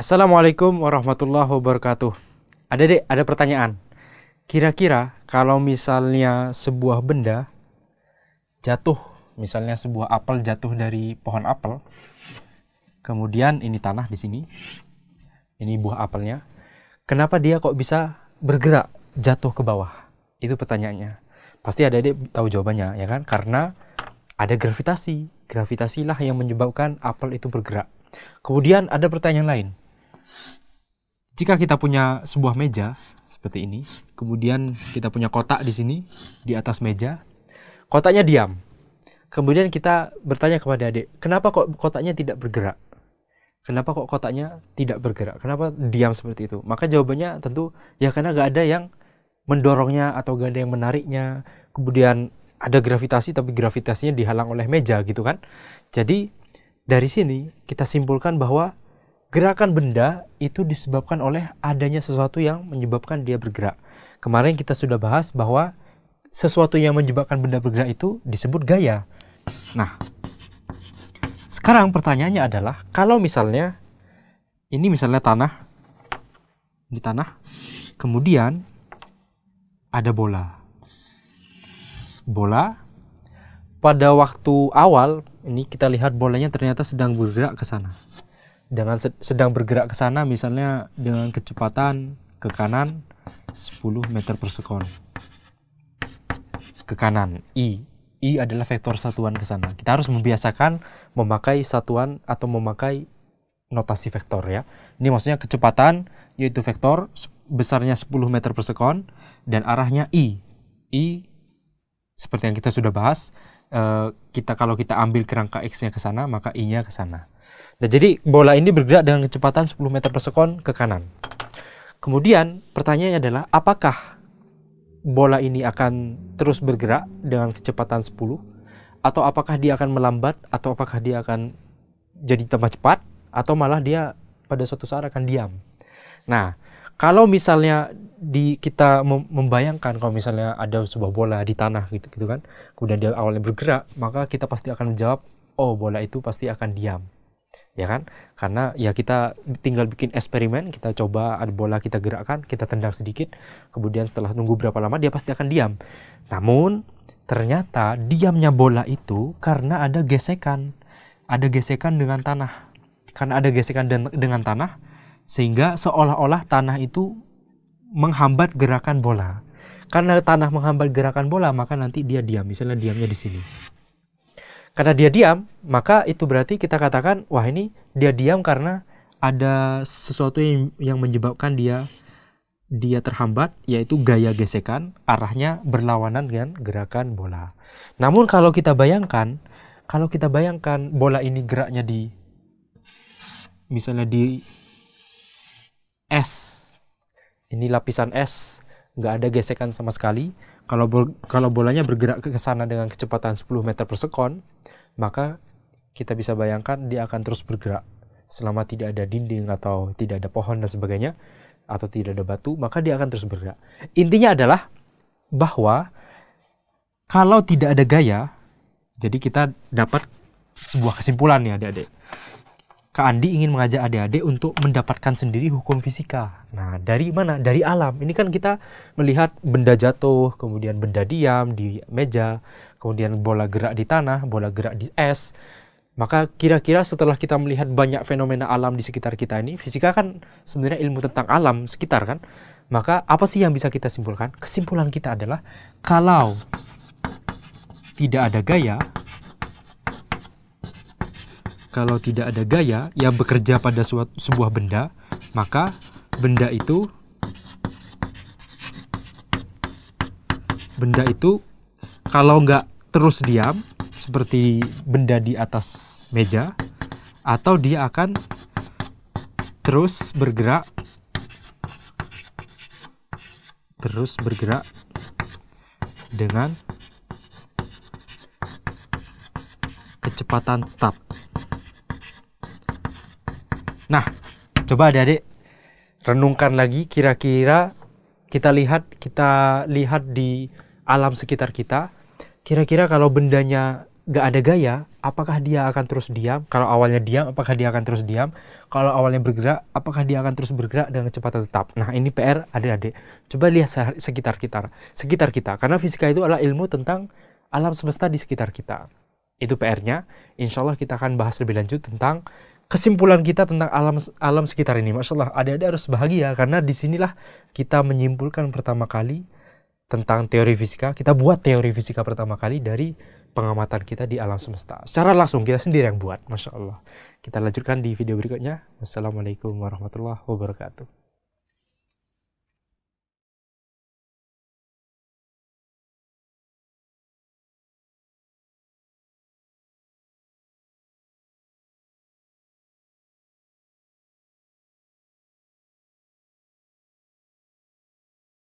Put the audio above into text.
Assalamualaikum warahmatullahi wabarakatuh. Ada dek, ada pertanyaan. Kira-kira kalau misalnya sebuah benda jatuh, misalnya sebuah apel jatuh dari pohon apel, kemudian ini tanah di sini, ini buah apelnya, kenapa dia kok bisa bergerak jatuh ke bawah? Itu pertanyaannya. Pasti ada dek tahu jawabannya ya kan? Karena ada gravitasi. Gravitasilah yang menyebabkan apel itu bergerak. Kemudian ada pertanyaan lain jika kita punya sebuah meja seperti ini, kemudian kita punya kotak di sini di atas meja, kotaknya diam. Kemudian kita bertanya kepada adik, kenapa kok kotaknya tidak bergerak? Kenapa kok kotaknya tidak bergerak? Kenapa diam seperti itu? Maka jawabannya tentu ya karena gak ada yang mendorongnya atau gak ada yang menariknya. Kemudian ada gravitasi tapi gravitasinya dihalang oleh meja gitu kan. Jadi dari sini kita simpulkan bahwa gerakan benda itu disebabkan oleh adanya sesuatu yang menyebabkan dia bergerak. Kemarin kita sudah bahas bahwa sesuatu yang menyebabkan benda bergerak itu disebut gaya. Nah, sekarang pertanyaannya adalah kalau misalnya ini misalnya tanah di tanah kemudian ada bola. Bola pada waktu awal ini kita lihat bolanya ternyata sedang bergerak ke sana dengan sedang bergerak ke sana misalnya dengan kecepatan ke kanan 10 meter per sekon ke kanan i i adalah vektor satuan ke sana kita harus membiasakan memakai satuan atau memakai notasi vektor ya ini maksudnya kecepatan yaitu vektor besarnya 10 meter per sekon dan arahnya i i seperti yang kita sudah bahas eh, kita kalau kita ambil kerangka x-nya ke sana maka i-nya ke sana Nah, jadi bola ini bergerak dengan kecepatan 10 meter per sekon ke kanan. Kemudian pertanyaannya adalah apakah bola ini akan terus bergerak dengan kecepatan 10 atau apakah dia akan melambat atau apakah dia akan jadi tambah cepat atau malah dia pada suatu saat akan diam. Nah, kalau misalnya di kita membayangkan kalau misalnya ada sebuah bola di tanah gitu, gitu kan, kemudian dia awalnya bergerak, maka kita pasti akan menjawab, oh bola itu pasti akan diam ya kan? Karena ya kita tinggal bikin eksperimen, kita coba ada bola kita gerakkan, kita tendang sedikit, kemudian setelah nunggu berapa lama dia pasti akan diam. Namun ternyata diamnya bola itu karena ada gesekan, ada gesekan dengan tanah. Karena ada gesekan dengan tanah, sehingga seolah-olah tanah itu menghambat gerakan bola. Karena tanah menghambat gerakan bola, maka nanti dia diam. Misalnya diamnya di sini. Karena dia diam, maka itu berarti kita katakan, wah ini dia diam karena ada sesuatu yang, yang menyebabkan dia dia terhambat yaitu gaya gesekan arahnya berlawanan dengan gerakan bola. Namun kalau kita bayangkan, kalau kita bayangkan bola ini geraknya di misalnya di S. Ini lapisan S, nggak ada gesekan sama sekali. Kalau bol kalau bolanya bergerak ke sana dengan kecepatan 10 meter per sekon, maka kita bisa bayangkan dia akan terus bergerak selama tidak ada dinding atau tidak ada pohon dan sebagainya atau tidak ada batu, maka dia akan terus bergerak. Intinya adalah bahwa kalau tidak ada gaya, jadi kita dapat sebuah kesimpulan nih, adik-adik. Kak Andi ingin mengajak adik-adik untuk mendapatkan sendiri hukum fisika. Nah, dari mana? Dari alam. Ini kan kita melihat benda jatuh, kemudian benda diam di meja, kemudian bola gerak di tanah, bola gerak di es. Maka kira-kira setelah kita melihat banyak fenomena alam di sekitar kita ini, fisika kan sebenarnya ilmu tentang alam sekitar kan. Maka apa sih yang bisa kita simpulkan? Kesimpulan kita adalah kalau tidak ada gaya, kalau tidak ada gaya yang bekerja pada suatu, sebuah benda, maka benda itu benda itu kalau nggak terus diam seperti benda di atas meja atau dia akan terus bergerak terus bergerak dengan kecepatan tetap Nah, coba adik-adik renungkan lagi kira-kira kita lihat kita lihat di alam sekitar kita kira-kira kalau bendanya gak ada gaya apakah dia akan terus diam kalau awalnya diam apakah dia akan terus diam kalau awalnya bergerak apakah dia akan terus bergerak dengan kecepatan tetap nah ini PR adik-adik coba lihat sekitar kita sekitar kita karena fisika itu adalah ilmu tentang alam semesta di sekitar kita itu PR-nya insya Allah kita akan bahas lebih lanjut tentang kesimpulan kita tentang alam alam sekitar ini, masya Allah, ada-ada harus bahagia karena disinilah kita menyimpulkan pertama kali tentang teori fisika. Kita buat teori fisika pertama kali dari pengamatan kita di alam semesta. Secara langsung kita sendiri yang buat, masya Allah. Kita lanjutkan di video berikutnya. Wassalamualaikum warahmatullahi wabarakatuh.